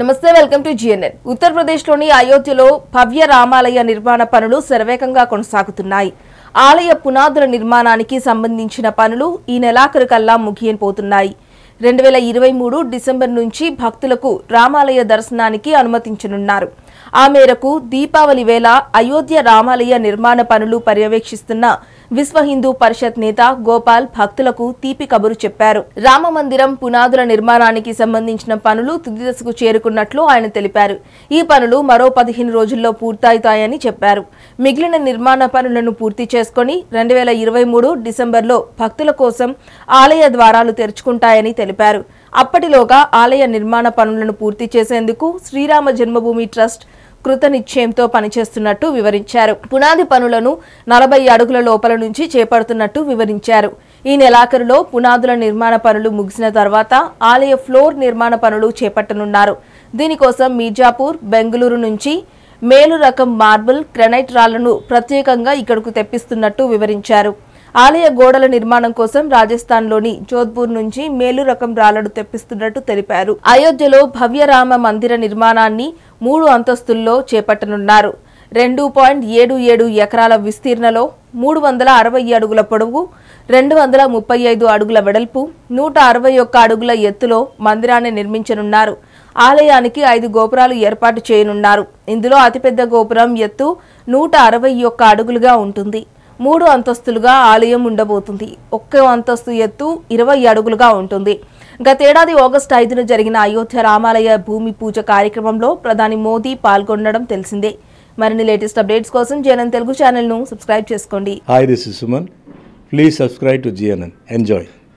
నమస్తే welcome to GNN ఉత్తరప్రదేశ్లోని అయోధ్యలో భవ్య రామాలయ నిర్మాణ పనులు శరవేగంగా కొనసాగుతున్నాయి ఆలయ పునాదుల నిర్మాణానికి సంబంధించిన పనులు ఈ నెలాఖరు కల్లా పోతున్నాయి రెండు వేల ఇరవై మూడు డిసెంబర్ నుంచి భక్తులకు రామాలయ దర్శనానికి అనుమతించనున్నారు ఆ మేరకు దీపావళి వేళ అయోధ్య రామాలయ నిర్మాణ పనులు పర్యవేక్షిస్తున్న విశ్వ హిందూ పరిషత్ నేత గోపాల్ భక్తులకు తీపి కబురు చెప్పారు రామ మందిరం పునాదుల నిర్మాణానికి సంబంధించిన పనులు తుది దశకు చేరుకున్నట్లు ఆయన తెలిపారు ఈ పనులు మరో పదిహేను రోజుల్లో పూర్తవుతాయని చెప్పారు మిగిలిన నిర్మాణ పనులను పూర్తి చేసుకుని రెండు వేల ఇరవై మూడు డిసెంబర్లో భక్తుల కోసం ఆలయ ద్వారాలు తెరుచుకుంటాయని తెలిపారు తెలిపారు అప్పటిలోగా ఆలయ నిర్మాణ పనులను పూర్తి చేసేందుకు శ్రీరామ జన్మభూమి ట్రస్ట్ కృతనిశ్చయంతో పనిచేస్తున్నట్టు వివరించారు పునాది పనులను నలభై అడుగుల లోపల నుంచి చేపడుతున్నట్టు వివరించారు ఈ నెలాఖరులో పునాదుల నిర్మాణ పనులు ముగిసిన తర్వాత ఆలయ ఫ్లోర్ నిర్మాణ పనులు చేపట్టనున్నారు దీనికోసం మీర్జాపూర్ బెంగళూరు నుంచి మేలు రకం మార్బుల్ క్రెనైట్ రాళ్లను ప్రత్యేకంగా ఇక్కడకు తెప్పిస్తున్నట్టు వివరించారు ఆలయ గోడల నిర్మాణం కోసం రాజస్థాన్లోని జోధ్పూర్ నుంచి మేలు రకం రాళ్లను తెప్పిస్తున్నట్టు తెలిపారు అయోధ్యలో భవ్యరామ మందిర నిర్మాణాన్ని మూడు అంతస్తుల్లో చేపట్టనున్నారు రెండు పాయింట్ ఏడు ఏడు ఎకరాల విస్తీర్ణలో మూడు వందల అరవై అడుగుల పొడవు రెండు వందల ముప్పై ఐదు అడుగుల వెడల్పు నూట అరవై ఒక్క అడుగుల ఎత్తులో మందిరాన్ని నిర్మించనున్నారు ఆలయానికి ఐదు గోపురాలు ఏర్పాటు చేయనున్నారు ఇందులో అతిపెద్ద గోపురం ఎత్తు నూట అరవై ఒక్క అడుగులుగా ఉంటుంది మూడు అంతస్తులుగా ఆలయం ఉండబోతుంది ఒక్కో అంతస్తు ఎత్తు ఇరవై అడుగులుగా ఉంటుంది గతేడాది ఆగస్టు ఐదున జరిగిన అయోధ్య రామాలయ భూమి పూజ కార్యక్రమంలో ప్రధాని మోదీ పాల్గొనడం తెలిసిందే మరిన్ని లేటెస్ట్ అప్డేట్స్ కోసం జేఎన్ఎన్ తెలుగు ఛానల్ను సబ్స్క్రైబ్ చేసుకోండి hi this is Suman please subscribe to GNN enjoy